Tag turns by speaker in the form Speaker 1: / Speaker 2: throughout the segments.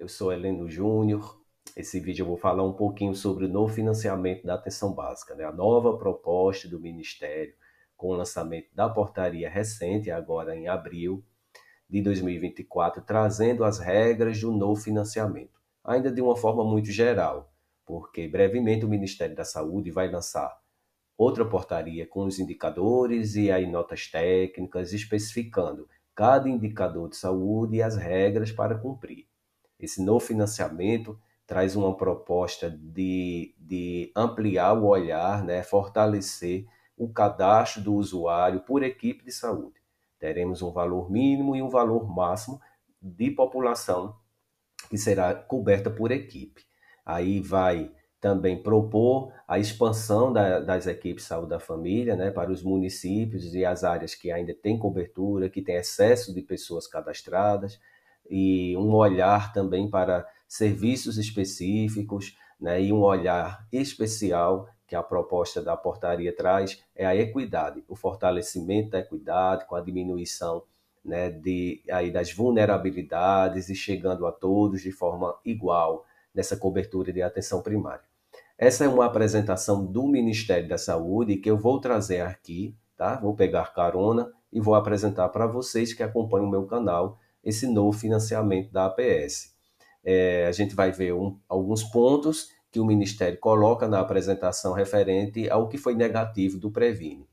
Speaker 1: Eu sou Heleno Júnior. Esse vídeo eu vou falar um pouquinho sobre o novo financiamento da atenção básica, né? a nova proposta do Ministério com o lançamento da portaria recente, agora em abril de 2024, trazendo as regras do novo financiamento, ainda de uma forma muito geral, porque brevemente o Ministério da Saúde vai lançar outra portaria com os indicadores e aí notas técnicas especificando cada indicador de saúde e as regras para cumprir. Esse novo financiamento traz uma proposta de, de ampliar o olhar, né, fortalecer o cadastro do usuário por equipe de saúde. Teremos um valor mínimo e um valor máximo de população que será coberta por equipe. Aí vai também propor a expansão da, das equipes de saúde da família né, para os municípios e as áreas que ainda têm cobertura, que têm excesso de pessoas cadastradas e um olhar também para serviços específicos né, e um olhar especial que a proposta da portaria traz é a equidade, o fortalecimento da equidade com a diminuição né, de, aí das vulnerabilidades e chegando a todos de forma igual nessa cobertura de atenção primária. Essa é uma apresentação do Ministério da Saúde que eu vou trazer aqui, tá? Vou pegar carona e vou apresentar para vocês que acompanham o meu canal esse novo financiamento da APS. É, a gente vai ver um, alguns pontos que o Ministério coloca na apresentação referente ao que foi negativo do Previne,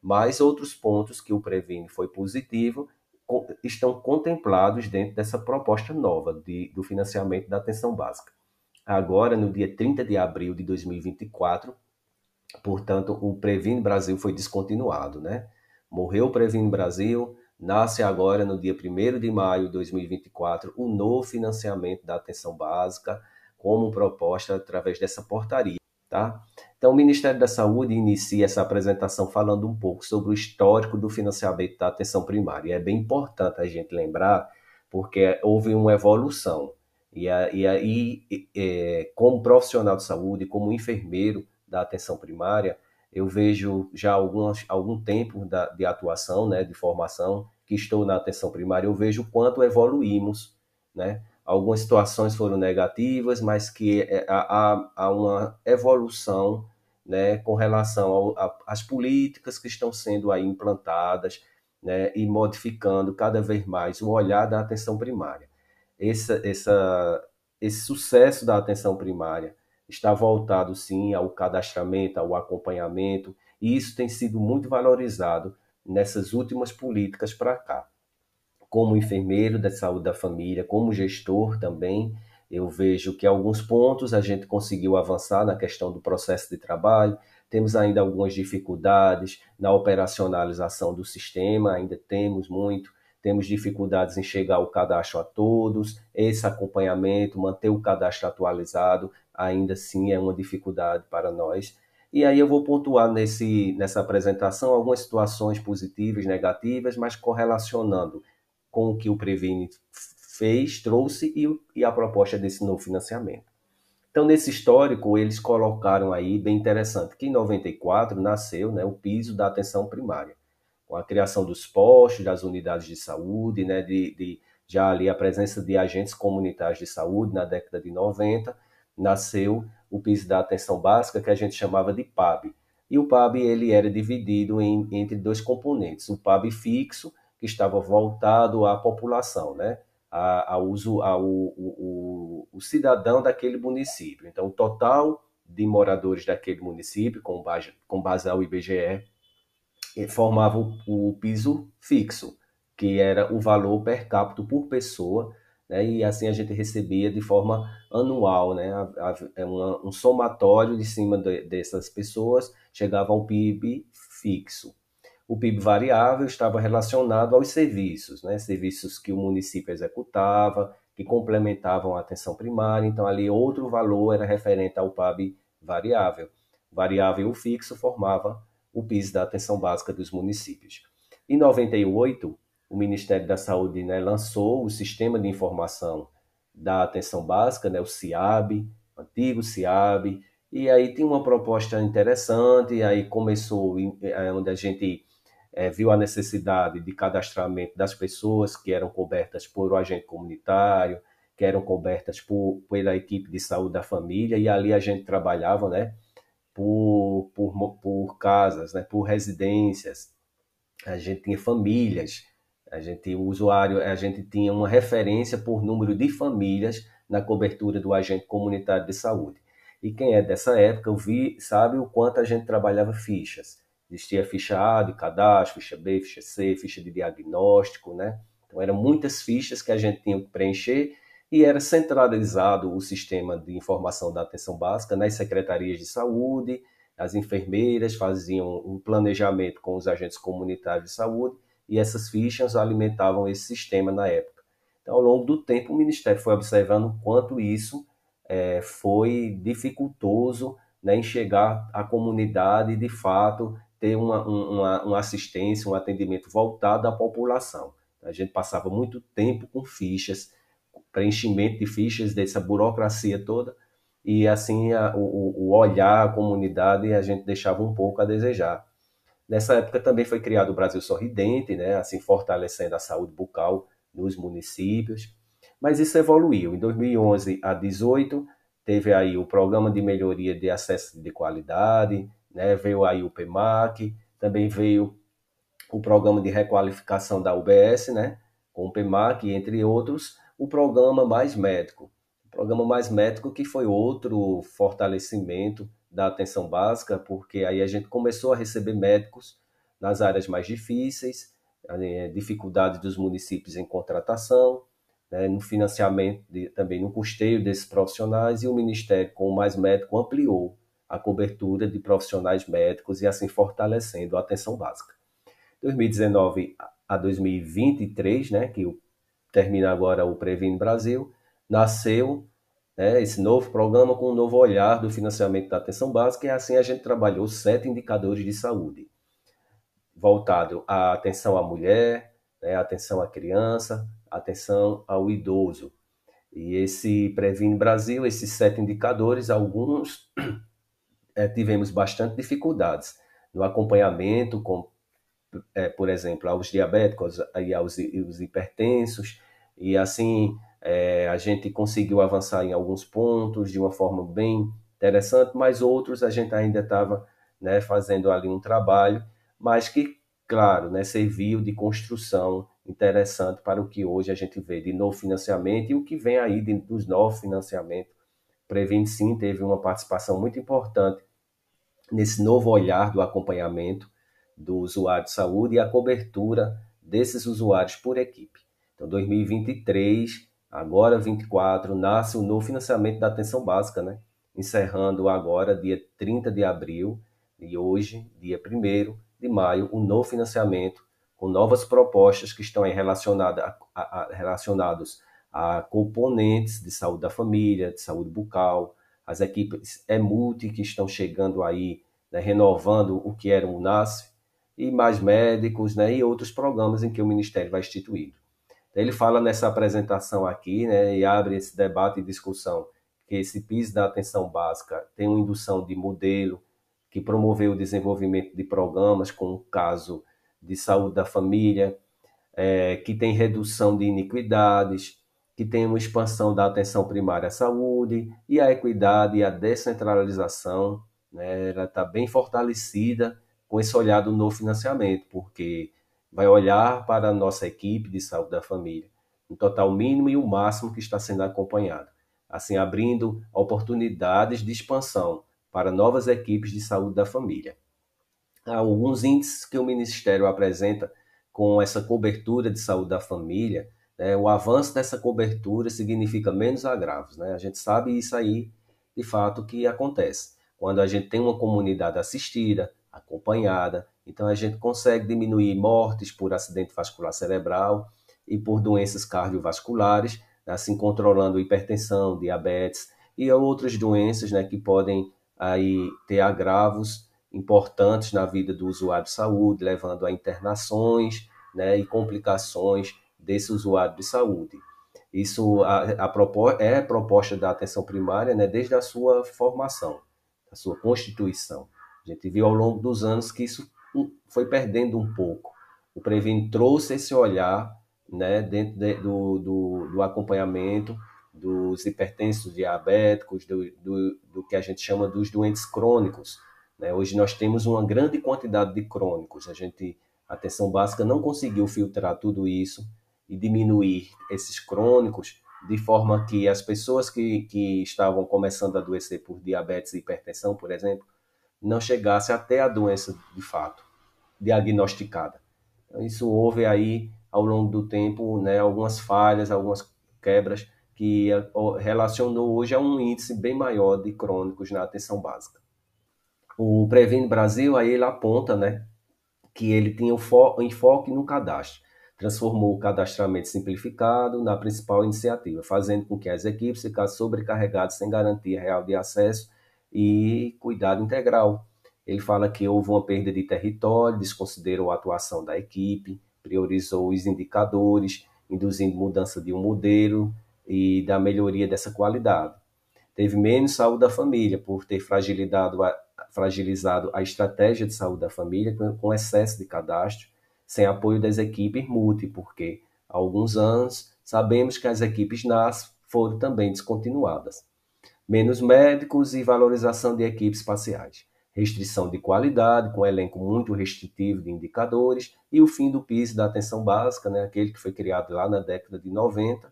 Speaker 1: mas outros pontos que o Previne foi positivo co estão contemplados dentro dessa proposta nova de, do financiamento da atenção básica. Agora, no dia 30 de abril de 2024, portanto, o Previne Brasil foi descontinuado, né? Morreu o Previne Brasil, Nasce agora, no dia 1 de maio de 2024, o um novo financiamento da atenção básica, como proposta através dessa portaria. Tá? Então, o Ministério da Saúde inicia essa apresentação falando um pouco sobre o histórico do financiamento da atenção primária. É bem importante a gente lembrar, porque houve uma evolução. E aí, é, como profissional de saúde, como enfermeiro da atenção primária, eu vejo já algumas, algum tempo da, de atuação, né, de formação, que estou na atenção primária, eu vejo quanto evoluímos, né? Algumas situações foram negativas, mas que é, há, há uma evolução né, com relação às políticas que estão sendo aí implantadas né, e modificando cada vez mais o olhar da atenção primária. essa, esse sucesso da atenção primária está voltado sim ao cadastramento, ao acompanhamento, e isso tem sido muito valorizado nessas últimas políticas para cá. Como enfermeiro da saúde da família, como gestor também, eu vejo que alguns pontos a gente conseguiu avançar na questão do processo de trabalho, temos ainda algumas dificuldades na operacionalização do sistema, ainda temos muito, temos dificuldades em chegar o cadastro a todos, esse acompanhamento, manter o cadastro atualizado ainda assim é uma dificuldade para nós. E aí eu vou pontuar nesse, nessa apresentação algumas situações positivas, negativas, mas correlacionando com o que o Previne fez, trouxe e, e a proposta desse novo financiamento. Então, nesse histórico, eles colocaram aí, bem interessante, que em 94 nasceu né, o piso da atenção primária, com a criação dos postos, das unidades de saúde, né, de, de já ali a presença de agentes comunitários de saúde na década de 90, nasceu o piso da atenção básica, que a gente chamava de PAB. E o PAB ele era dividido em, entre dois componentes: o PAB fixo, que estava voltado à população, né? A, ao uso, ao, o, o, o cidadão daquele município. Então, o total de moradores daquele município, com base, com base ao IBGE, eh, formava o, o piso fixo, que era o valor per capita por pessoa né? E assim a gente recebia de forma anual, né? A, a, é uma, um somatório de cima de, dessas pessoas chegava ao PIB fixo. O PIB variável estava relacionado aos serviços, né? serviços que o município executava, que complementavam a atenção primária, então ali outro valor era referente ao PAB variável. variável e o fixo formava o PIS da atenção básica dos municípios. Em 98, o Ministério da Saúde né, lançou o Sistema de Informação da Atenção Básica, né, o CIAB, antigo CIAB, e aí tinha uma proposta interessante, aí começou, eh, onde a gente é, viu a necessidade de cadastramento das pessoas que eram cobertas por o agente comunitário, que eram cobertas por, pela equipe de saúde da família, e ali a gente trabalhava, né, por, por, por casas, né, por residências, a gente tinha famílias, a gente, o usuário, a gente tinha uma referência por número de famílias na cobertura do agente comunitário de saúde. E quem é dessa época eu vi, sabe o quanto a gente trabalhava fichas. Existia ficha A de cadastro, ficha B, ficha C, ficha de diagnóstico, né? Então eram muitas fichas que a gente tinha que preencher e era centralizado o sistema de informação da atenção básica nas secretarias de saúde, as enfermeiras faziam um planejamento com os agentes comunitários de saúde e essas fichas alimentavam esse sistema na época. Então, ao longo do tempo, o Ministério foi observando o quanto isso é, foi dificultoso né, em chegar à comunidade e, de fato, ter uma, uma, uma assistência, um atendimento voltado à população. A gente passava muito tempo com fichas, preenchimento de fichas, dessa burocracia toda, e assim a, o, o olhar à comunidade a gente deixava um pouco a desejar. Nessa época também foi criado o Brasil Sorridente, né, assim fortalecendo a saúde bucal nos municípios. Mas isso evoluiu. Em 2011 a 18 teve aí o programa de melhoria de acesso de qualidade, né, veio aí o PEMAC, também veio o programa de requalificação da UBS, né, com o PEMAC, entre outros, o programa Mais Médico. O programa Mais Médico que foi outro fortalecimento da atenção básica, porque aí a gente começou a receber médicos nas áreas mais difíceis, é, dificuldade dos municípios em contratação, né, no financiamento, de, também no custeio desses profissionais, e o Ministério, com Mais Médico, ampliou a cobertura de profissionais médicos e assim fortalecendo a atenção básica. 2019 a 2023, né, que termina agora o Previne Brasil, nasceu né, esse novo programa com um novo olhar do financiamento da atenção básica, e assim a gente trabalhou sete indicadores de saúde, voltado à atenção à mulher, né, atenção à criança, atenção ao idoso. E esse Previne Brasil, esses sete indicadores, alguns é, tivemos bastante dificuldades no acompanhamento, com, é, por exemplo, aos diabéticos e aos, aos hipertensos, e assim é, a gente conseguiu avançar em alguns pontos de uma forma bem interessante, mas outros a gente ainda estava né, fazendo ali um trabalho, mas que, claro, né, serviu de construção interessante para o que hoje a gente vê de novo financiamento e o que vem aí de, dos novos financiamentos. Previne sim teve uma participação muito importante nesse novo olhar do acompanhamento do usuário de saúde e a cobertura desses usuários por equipe. Então, 2023 Agora 24 nasce o novo financiamento da atenção básica, né? Encerrando agora, dia 30 de abril, e hoje, dia 1 de maio, o um novo financiamento com novas propostas que estão relacionadas a, a, a, relacionados a componentes de saúde da família, de saúde bucal, as equipes EMULTI que estão chegando aí, né, renovando o que era o NASF, e mais médicos né, e outros programas em que o Ministério vai instituído. Então, ele fala nessa apresentação aqui, né, e abre esse debate e discussão que esse PIS da atenção básica tem uma indução de modelo que promoveu o desenvolvimento de programas com o caso de saúde da família, é, que tem redução de iniquidades, que tem uma expansão da atenção primária à saúde e a equidade e a descentralização, né, ela está bem fortalecida com esse olhar do novo financiamento, porque vai olhar para a nossa equipe de saúde da família, no total mínimo e o máximo que está sendo acompanhado, assim abrindo oportunidades de expansão para novas equipes de saúde da família. Há alguns índices que o Ministério apresenta com essa cobertura de saúde da família, né, o avanço dessa cobertura significa menos agravos. Né? A gente sabe isso aí, de fato, que acontece. Quando a gente tem uma comunidade assistida, acompanhada, então, a gente consegue diminuir mortes por acidente vascular cerebral e por doenças cardiovasculares, assim controlando hipertensão, diabetes e outras doenças né, que podem aí, ter agravos importantes na vida do usuário de saúde, levando a internações né, e complicações desse usuário de saúde. Isso a, a propor, é proposta da atenção primária né, desde a sua formação, a sua constituição. A gente viu ao longo dos anos que isso foi perdendo um pouco. O Previn trouxe esse olhar né, dentro de, do, do, do, acompanhamento dos hipertensos diabéticos, do, do, do, que a gente chama dos doentes crônicos. Né? Hoje nós temos uma grande quantidade de crônicos. A gente, a atenção básica não conseguiu filtrar tudo isso e diminuir esses crônicos de forma que as pessoas que, que estavam começando a adoecer por diabetes e hipertensão, por exemplo, não chegasse até a doença de fato diagnosticada. Então, isso houve aí ao longo do tempo, né, algumas falhas, algumas quebras que eh, relacionou hoje a um índice bem maior de crônicos na atenção básica. O Previne Brasil aí ele aponta, né, que ele tinha o enfoque no cadastro, transformou o cadastramento simplificado na principal iniciativa, fazendo com que as equipes ficassem sobrecarregadas sem garantia real de acesso e cuidado integral. Ele fala que houve uma perda de território, desconsiderou a atuação da equipe, priorizou os indicadores, induzindo mudança de um modelo e da melhoria dessa qualidade. Teve menos saúde da família por ter a, fragilizado a estratégia de saúde da família com excesso de cadastro, sem apoio das equipes multi, porque há alguns anos sabemos que as equipes NAS foram também descontinuadas menos médicos e valorização de equipes parciais, restrição de qualidade, com um elenco muito restritivo de indicadores, e o fim do PIS da atenção básica, né, aquele que foi criado lá na década de 90,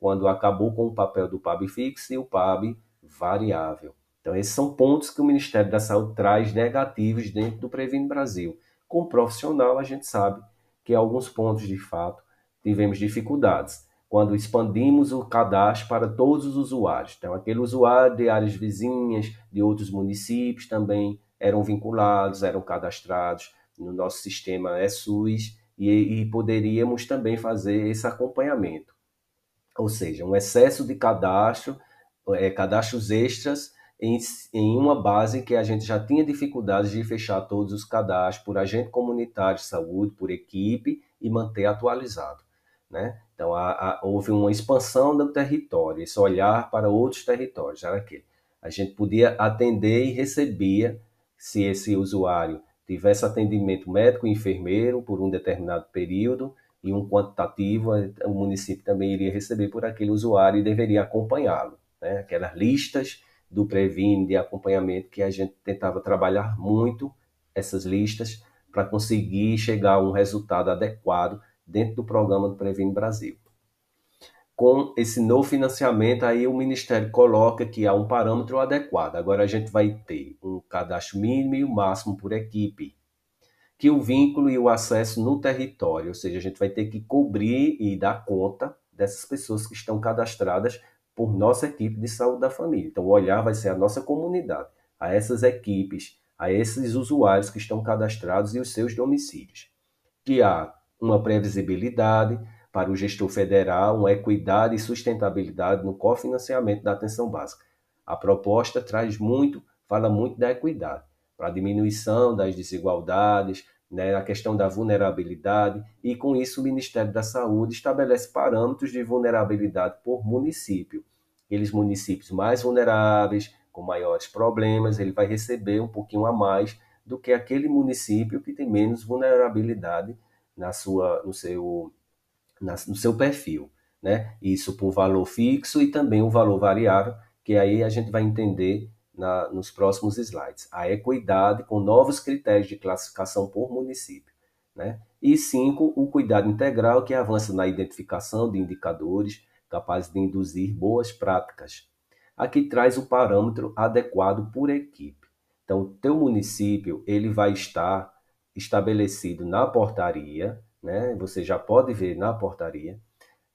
Speaker 1: quando acabou com o papel do PAB fixo e o PAB variável. Então, esses são pontos que o Ministério da Saúde traz negativos dentro do Previno Brasil. Com o profissional, a gente sabe que alguns pontos, de fato, tivemos dificuldades quando expandimos o cadastro para todos os usuários. Então, aquele usuário de áreas vizinhas, de outros municípios também eram vinculados, eram cadastrados no nosso sistema ESUS e, e poderíamos também fazer esse acompanhamento. Ou seja, um excesso de cadastro, é, cadastros extras em, em uma base que a gente já tinha dificuldades de fechar todos os cadastros por agente comunitário de saúde, por equipe e manter atualizado. Né? Então, a, a, houve uma expansão do território, esse olhar para outros territórios, era aquele. A gente podia atender e recebia, se esse usuário tivesse atendimento médico e enfermeiro por um determinado período, e um quantitativo, o município também iria receber por aquele usuário e deveria acompanhá-lo. Né? Aquelas listas do Previne de acompanhamento que a gente tentava trabalhar muito, essas listas, para conseguir chegar a um resultado adequado dentro do programa do Previne Brasil. Com esse novo financiamento, aí o Ministério coloca que há um parâmetro adequado. Agora a gente vai ter um cadastro mínimo e o máximo por equipe, que o vínculo e o acesso no território, ou seja, a gente vai ter que cobrir e dar conta dessas pessoas que estão cadastradas por nossa equipe de saúde da família. Então, o olhar vai ser a nossa comunidade, a essas equipes, a esses usuários que estão cadastrados e os seus domicílios. Que há uma previsibilidade para o gestor federal, uma equidade e sustentabilidade no cofinanciamento da atenção básica. A proposta traz muito, fala muito da equidade, para a diminuição das desigualdades, né, a questão da vulnerabilidade, e com isso o Ministério da Saúde estabelece parâmetros de vulnerabilidade por município. Aqueles municípios mais vulneráveis, com maiores problemas, ele vai receber um pouquinho a mais do que aquele município que tem menos vulnerabilidade na sua, no seu, na, no seu perfil, né? Isso por valor fixo e também o valor variável, que aí a gente vai entender na, nos próximos slides. A equidade com novos critérios de classificação por município, né? E cinco, o cuidado integral que é avança na identificação de indicadores capazes de induzir boas práticas. Aqui traz o parâmetro adequado por equipe. Então, o teu município ele vai estar estabelecido na portaria, né? Você já pode ver na portaria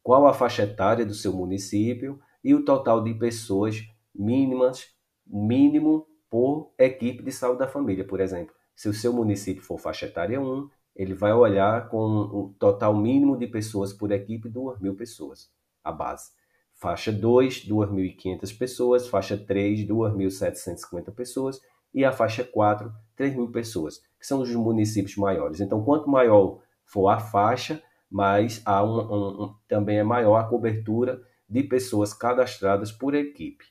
Speaker 1: qual a faixa etária do seu município e o total de pessoas mínimas, mínimo por equipe de saúde da família, por exemplo. Se o seu município for faixa etária 1, ele vai olhar com o total mínimo de pessoas por equipe, 2 mil pessoas, a base. Faixa 2, 2.500 pessoas. Faixa 3, 2.750 pessoas. E a faixa 4, 3.000 pessoas que são os municípios maiores. Então, quanto maior for a faixa, mais há um, um, um, também é maior a cobertura de pessoas cadastradas por equipe.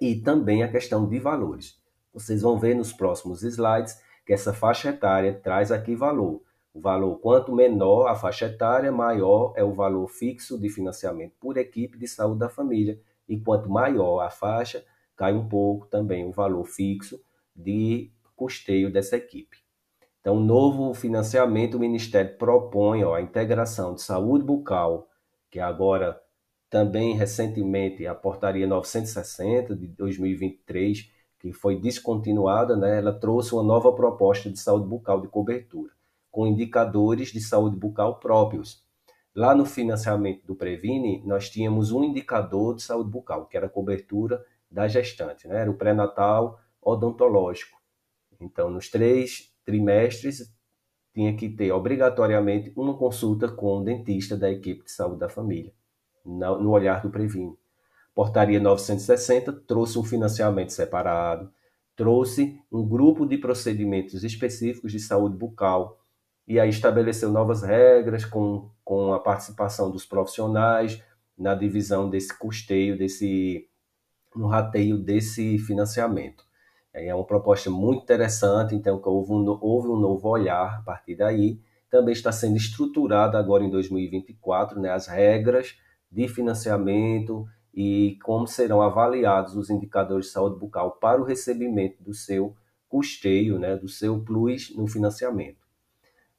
Speaker 1: E também a questão de valores. Vocês vão ver nos próximos slides que essa faixa etária traz aqui valor. O valor quanto menor a faixa etária, maior é o valor fixo de financiamento por equipe de saúde da família. E quanto maior a faixa, cai um pouco também o valor fixo de custeio dessa equipe. Então, novo financiamento, o Ministério propõe ó, a integração de saúde bucal, que é agora também recentemente a portaria 960 de 2023, que foi descontinuada, né, ela trouxe uma nova proposta de saúde bucal de cobertura, com indicadores de saúde bucal próprios. Lá no financiamento do Previne, nós tínhamos um indicador de saúde bucal, que era a cobertura da gestante, né? era o pré-natal odontológico. Então, nos três trimestres, tinha que ter obrigatoriamente uma consulta com o dentista da equipe de saúde da família, no olhar do Previne. Portaria 960 trouxe um financiamento separado, trouxe um grupo de procedimentos específicos de saúde bucal e aí estabeleceu novas regras com, com a participação dos profissionais na divisão desse custeio, desse no rateio desse financiamento. É uma proposta muito interessante, então houve um, houve um novo olhar a partir daí. Também está sendo estruturada agora em 2024 né, as regras de financiamento e como serão avaliados os indicadores de saúde bucal para o recebimento do seu custeio, né, do seu plus no financiamento.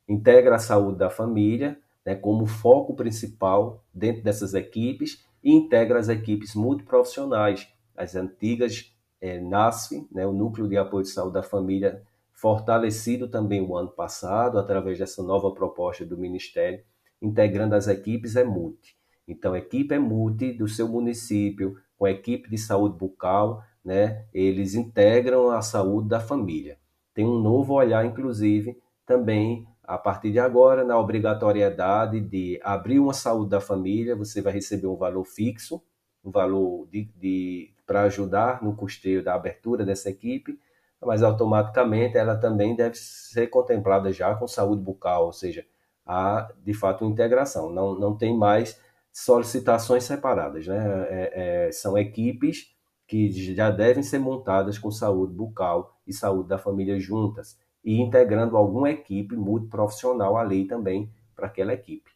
Speaker 1: Integra a saúde da família né, como foco principal dentro dessas equipes e integra as equipes multiprofissionais, as antigas é, nasce né, o Núcleo de Apoio de Saúde da Família, fortalecido também o ano passado, através dessa nova proposta do Ministério, integrando as equipes é multi. Então, a equipe é multi do seu município, com a equipe de saúde bucal, né, eles integram a saúde da família. Tem um novo olhar, inclusive, também a partir de agora, na obrigatoriedade de abrir uma saúde da família, você vai receber um valor fixo, um valor de, de para ajudar no custeio da abertura dessa equipe, mas automaticamente ela também deve ser contemplada já com saúde bucal, ou seja, há de fato integração, não, não tem mais solicitações separadas, né? É, é, são equipes que já devem ser montadas com saúde bucal e saúde da família juntas e integrando alguma equipe multiprofissional à lei também para aquela equipe.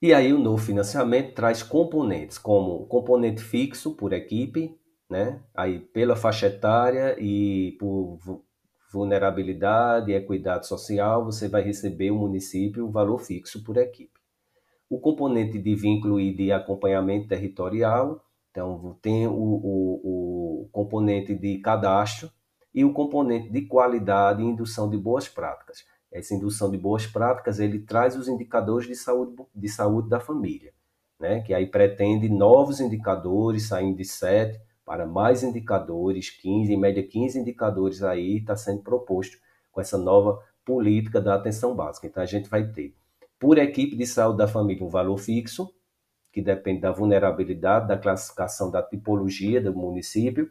Speaker 1: E aí o novo financiamento traz componentes, como componente fixo por equipe, né? Aí pela faixa etária e por vulnerabilidade e é equidade social, você vai receber o município o valor fixo por equipe. O componente de vínculo e de acompanhamento territorial, então tem o, o, o componente de cadastro e o componente de qualidade e indução de boas práticas essa indução de boas práticas, ele traz os indicadores de saúde, de saúde da família, né? que aí pretende novos indicadores, saindo de 7 para mais indicadores, 15, em média 15 indicadores aí está sendo proposto com essa nova política da atenção básica. Então a gente vai ter, por equipe de saúde da família, um valor fixo, que depende da vulnerabilidade, da classificação da tipologia do município,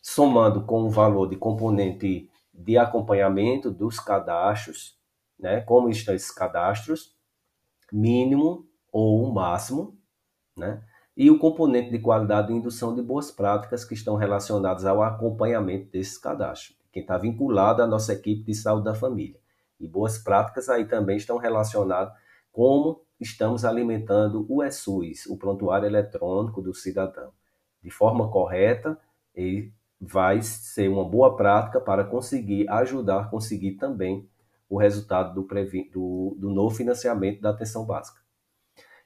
Speaker 1: somando com o valor de componente de acompanhamento dos cadastros, né, como estão esses cadastros, mínimo ou máximo, né, e o componente de qualidade e indução de boas práticas que estão relacionadas ao acompanhamento desses cadastros, quem está vinculado à nossa equipe de saúde da família. E boas práticas aí também estão relacionadas como estamos alimentando o ESUS, o prontuário eletrônico do cidadão, de forma correta e vai ser uma boa prática para conseguir ajudar, conseguir também o resultado do, do, do novo financiamento da atenção básica.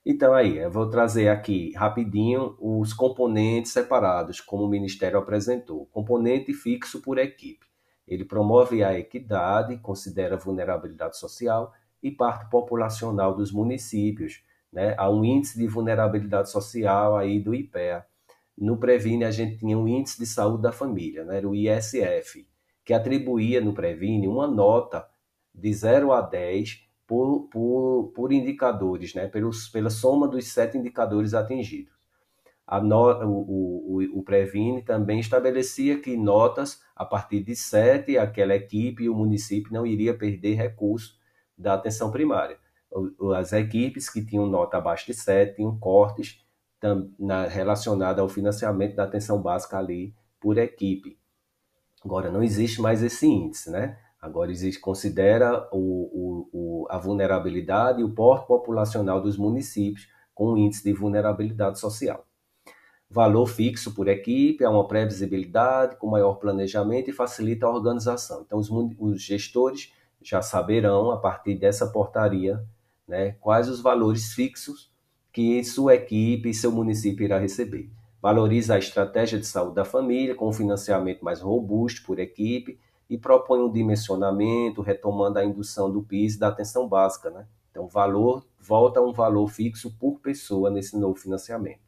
Speaker 1: Então, aí, eu vou trazer aqui rapidinho os componentes separados, como o Ministério apresentou. Componente fixo por equipe. Ele promove a equidade, considera a vulnerabilidade social e parte populacional dos municípios. Né? Há um índice de vulnerabilidade social aí do IPEA, no Previne, a gente tinha um índice de saúde da família, né? era o ISF, que atribuía no Previne uma nota de 0 a 10 por, por, por indicadores, né? Pelos, pela soma dos sete indicadores atingidos. No, o, o, o, Previne também estabelecia que notas a partir de 7, aquela equipe e o município não iria perder recurso da atenção primária. As equipes que tinham nota abaixo de 7 tinham cortes na, relacionada ao financiamento da atenção básica ali por equipe. Agora, não existe mais esse índice, né? Agora, existe, considera o, o, o, a vulnerabilidade e o porte populacional dos municípios com o índice de vulnerabilidade social. Valor fixo por equipe, há uma previsibilidade com maior planejamento e facilita a organização. Então, os, os gestores já saberão, a partir dessa portaria, né, quais os valores fixos que sua equipe e seu município irá receber. Valoriza a estratégia de saúde da família com um financiamento mais robusto por equipe e propõe um dimensionamento, retomando a indução do PIS da atenção básica, né? Então, valor volta a um valor fixo por pessoa nesse novo financiamento.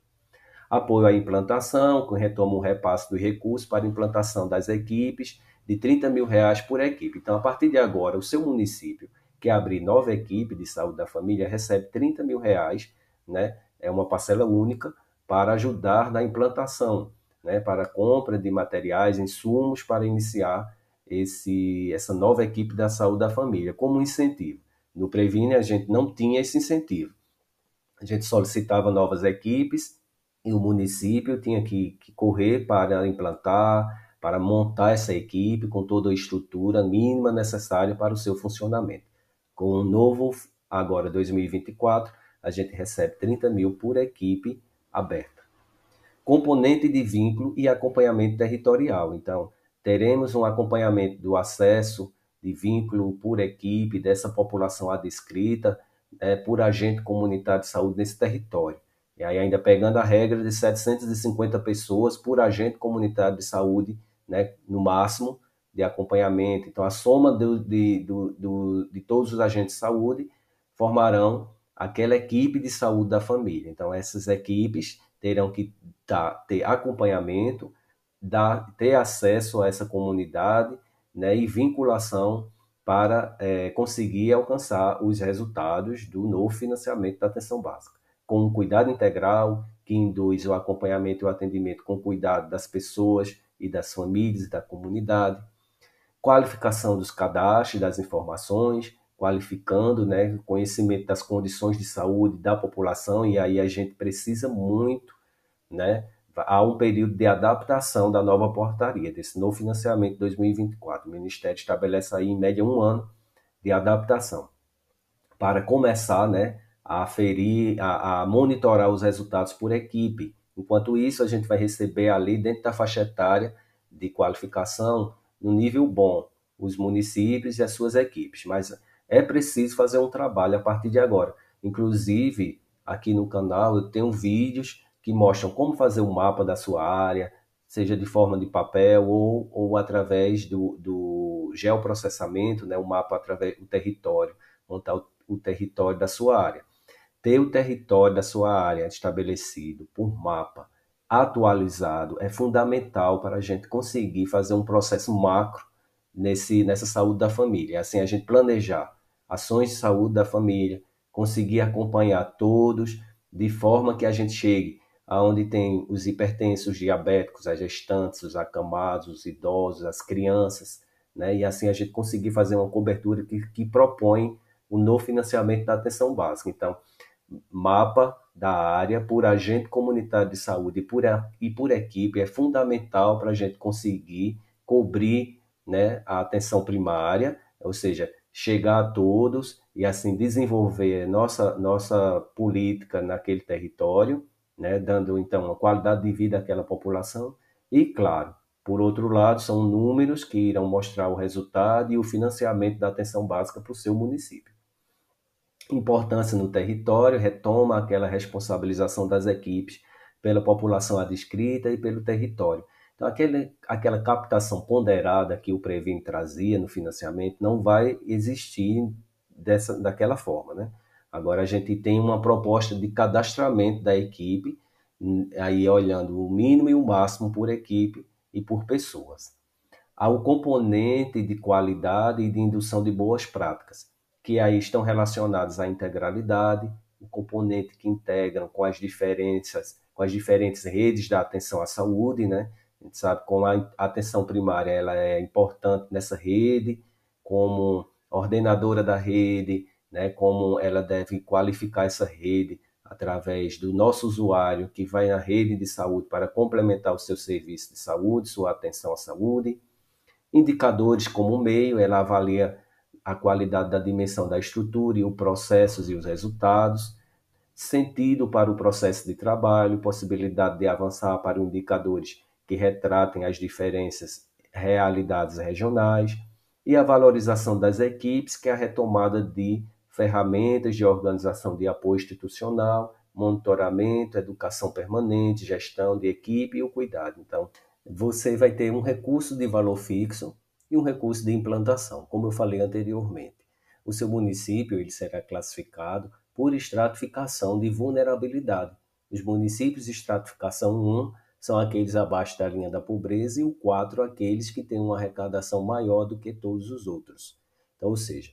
Speaker 1: Apoio à implantação, que retoma um repasse dos recursos para implantação das equipes de 30 mil reais por equipe. Então, a partir de agora, o seu município que abrir nova equipe de saúde da família recebe 30 mil reais né? É uma parcela única para ajudar na implantação, né? Para compra de materiais, insumos para iniciar esse essa nova equipe da saúde da família como incentivo. No Previne a gente não tinha esse incentivo. A gente solicitava novas equipes e o município tinha que, que correr para implantar, para montar essa equipe com toda a estrutura mínima necessária para o seu funcionamento. Com o novo, agora 2024, a gente recebe 30 mil por equipe aberta. Componente de vínculo e acompanhamento territorial. Então, teremos um acompanhamento do acesso de vínculo por equipe dessa população adscrita é, por agente comunitário de saúde nesse território. E aí, ainda pegando a regra de 750 pessoas por agente comunitário de saúde, né, no máximo, de acompanhamento. Então, a soma do, de, do, do, de todos os agentes de saúde formarão aquela equipe de saúde da família. Então, essas equipes terão que tá, ter acompanhamento, dar, ter acesso a essa comunidade né, e vinculação para é, conseguir alcançar os resultados do novo financiamento da atenção básica, com um cuidado integral que induz o acompanhamento e o atendimento com cuidado das pessoas e das famílias e da comunidade, qualificação dos cadastros, das informações, qualificando, né, conhecimento das condições de saúde da população, e aí a gente precisa muito, né, há um período de adaptação da nova portaria, desse novo financiamento 2024. O Ministério estabelece aí, em média, um ano de adaptação para começar, né, a ferir, a, a monitorar os resultados por equipe. Enquanto isso, a gente vai receber ali, dentro da faixa etária de qualificação, no nível bom, os municípios e as suas equipes. Mas é preciso fazer um trabalho a partir de agora. Inclusive, aqui no canal eu tenho vídeos que mostram como fazer o um mapa da sua área, seja de forma de papel ou, ou através do, do geoprocessamento, né, o mapa através do território, montar o, o território da sua área. Ter o território da sua área estabelecido por mapa atualizado é fundamental para a gente conseguir fazer um processo macro nesse, nessa saúde da família. Assim, a gente planejar ações de saúde da família, conseguir acompanhar todos, de forma que a gente chegue aonde tem os hipertensos, diabéticos, as gestantes, os acamados, os idosos, as crianças, né? E assim a gente conseguir fazer uma cobertura que, que propõe o novo financiamento da atenção básica. Então, mapa da área por agente comunitário de saúde e por, a, e por equipe é fundamental para a gente conseguir cobrir né, a atenção primária, ou seja, chegar a todos e assim desenvolver nossa nossa política naquele território, né, dando então uma qualidade de vida àquela população e claro, por outro lado, são números que irão mostrar o resultado e o financiamento da atenção básica para o seu município. Importância no território retoma aquela responsabilização das equipes pela população adscrita e pelo território, então, aquele, aquela captação ponderada que o Previn trazia no financiamento não vai existir dessa, daquela forma, né? Agora a gente tem uma proposta de cadastramento da equipe, hum, aí olhando o mínimo e o máximo por equipe e por pessoas. Há o componente de qualidade e de indução de boas práticas, que aí estão relacionados à integralidade, o componente que integram com as diferenças, com as diferentes redes da atenção à saúde, né? A gente sabe como a atenção primária ela é importante nessa rede, como ordenadora da rede, né, como ela deve qualificar essa rede através do nosso usuário que vai na rede de saúde para complementar o seu serviço de saúde, sua atenção à saúde. Indicadores como o meio, ela avalia a qualidade da dimensão da estrutura e os processos e os resultados, sentido para o processo de trabalho, possibilidade de avançar para indicadores que retratem as diferenças realidades regionais e a valorização das equipes, que é a retomada de ferramentas de organização de apoio institucional, monitoramento, educação permanente, gestão de equipe e o cuidado. Então, você vai ter um recurso de valor fixo e um recurso de implantação, como eu falei anteriormente. O seu município ele será classificado por estratificação de vulnerabilidade. Os municípios de estratificação 1 são aqueles abaixo da linha da pobreza, e o 4, aqueles que têm uma arrecadação maior do que todos os outros. Então, ou seja,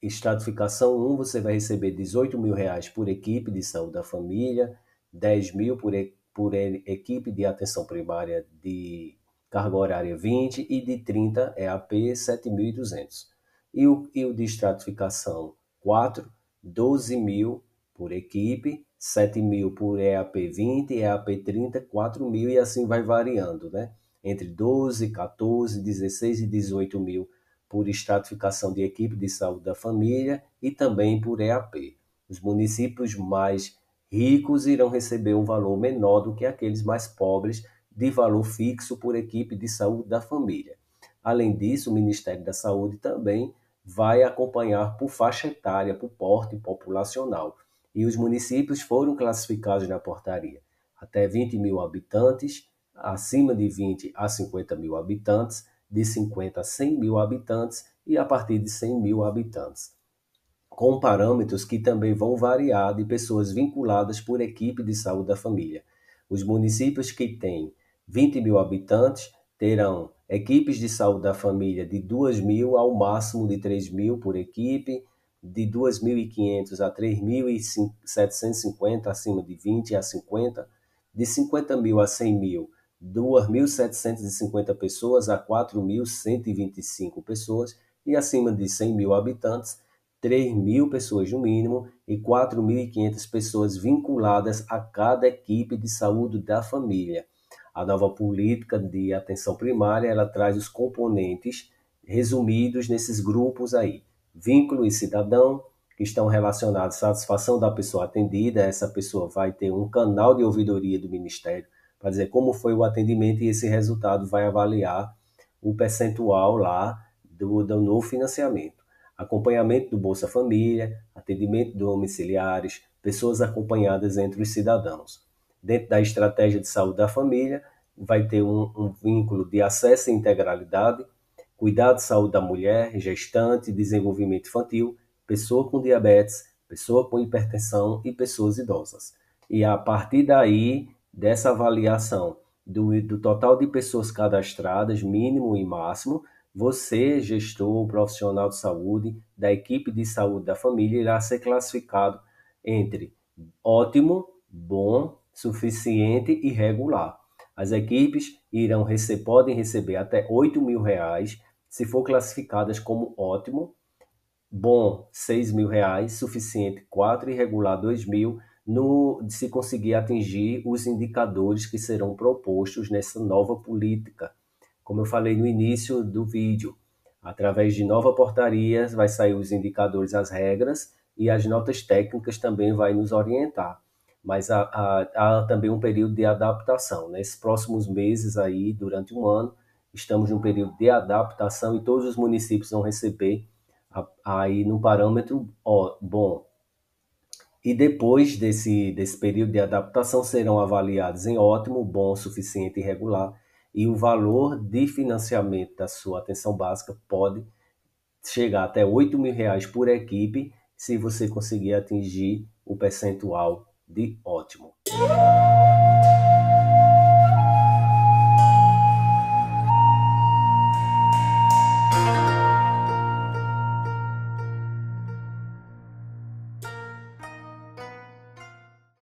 Speaker 1: estratificação 1, você vai receber 18 mil reais por equipe de saúde da família, 10 mil por, por equipe de atenção primária de carga horária 20 e de 30 é AP 7.200. E o, e o de estratificação 4, 12 mil por equipe, 7 mil por EAP20, EAP30, 4 mil e assim vai variando, né? Entre 12, 14, 16 e 18 mil por estratificação de equipe de saúde da família e também por EAP. Os municípios mais ricos irão receber um valor menor do que aqueles mais pobres de valor fixo por equipe de saúde da família. Além disso, o Ministério da Saúde também vai acompanhar por faixa etária, por porte populacional e os municípios foram classificados na portaria. Até 20 mil habitantes, acima de 20 a 50 mil habitantes, de 50 a 100 mil habitantes e a partir de 100 mil habitantes. Com parâmetros que também vão variar de pessoas vinculadas por equipe de saúde da família. Os municípios que têm 20 mil habitantes terão equipes de saúde da família de 2 mil ao máximo de 3 mil por equipe, de 2.500 a 3.750, acima de 20 a 50, de 50 mil a 100 mil, 2.750 pessoas a 4.125 pessoas, e acima de 100 mil habitantes, 3 mil pessoas no mínimo e 4.500 pessoas vinculadas a cada equipe de saúde da família. A nova política de atenção primária ela traz os componentes resumidos nesses grupos aí vínculo e cidadão, que estão relacionados à satisfação da pessoa atendida. Essa pessoa vai ter um canal de ouvidoria do Ministério para dizer como foi o atendimento e esse resultado vai avaliar o percentual lá do, do novo financiamento. Acompanhamento do Bolsa Família, atendimento de domiciliares, pessoas acompanhadas entre os cidadãos. Dentro da estratégia de saúde da família, vai ter um, um vínculo de acesso e integralidade, Cuidado de saúde da mulher, gestante, desenvolvimento infantil, pessoa com diabetes, pessoa com hipertensão e pessoas idosas. E a partir daí, dessa avaliação do, do total de pessoas cadastradas, mínimo e máximo, você, gestor, profissional de saúde, da equipe de saúde da família, irá ser classificado entre ótimo, bom, suficiente e regular. As equipes irão receber, podem receber até 8 mil reais se for classificadas como ótimo, bom 6 mil reais, suficiente 4 e regular 2 mil, no, se conseguir atingir os indicadores que serão propostos nessa nova política. Como eu falei no início do vídeo, através de nova portaria vai sair os indicadores, as regras e as notas técnicas também vai nos orientar. Mas há, há, há também um período de adaptação. Nesses né? próximos meses aí, durante um ano, estamos num período de adaptação e todos os municípios vão receber aí no parâmetro ó, bom. E depois desse, desse período de adaptação serão avaliados em ótimo, bom, suficiente e regular, e o valor de financiamento da sua atenção básica pode chegar até R$ mil reais por equipe se você conseguir atingir o percentual de ótimo.